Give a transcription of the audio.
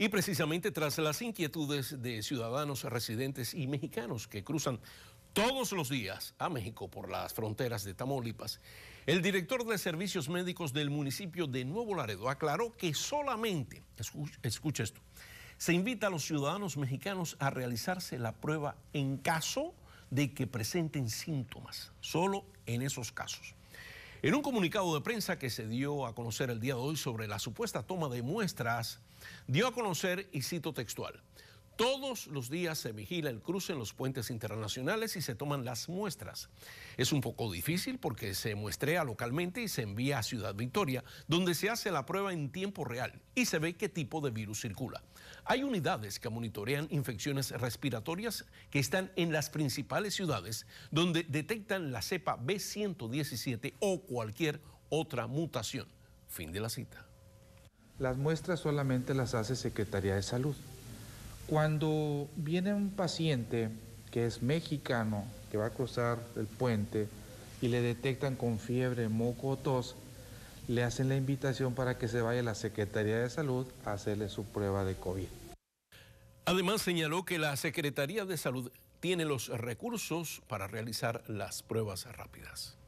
Y precisamente tras las inquietudes de ciudadanos residentes y mexicanos que cruzan todos los días a México por las fronteras de Tamaulipas, el director de servicios médicos del municipio de Nuevo Laredo aclaró que solamente, escucha esto, se invita a los ciudadanos mexicanos a realizarse la prueba en caso de que presenten síntomas, solo en esos casos. En un comunicado de prensa que se dio a conocer el día de hoy sobre la supuesta toma de muestras, dio a conocer, y cito textual, todos los días se vigila el cruce en los puentes internacionales y se toman las muestras. Es un poco difícil porque se muestrea localmente y se envía a Ciudad Victoria, donde se hace la prueba en tiempo real y se ve qué tipo de virus circula. Hay unidades que monitorean infecciones respiratorias que están en las principales ciudades donde detectan la cepa B117 o cualquier otra mutación. Fin de la cita. Las muestras solamente las hace Secretaría de Salud. Cuando viene un paciente que es mexicano, que va a cruzar el puente y le detectan con fiebre, moco o tos, le hacen la invitación para que se vaya a la Secretaría de Salud a hacerle su prueba de COVID. Además señaló que la Secretaría de Salud tiene los recursos para realizar las pruebas rápidas.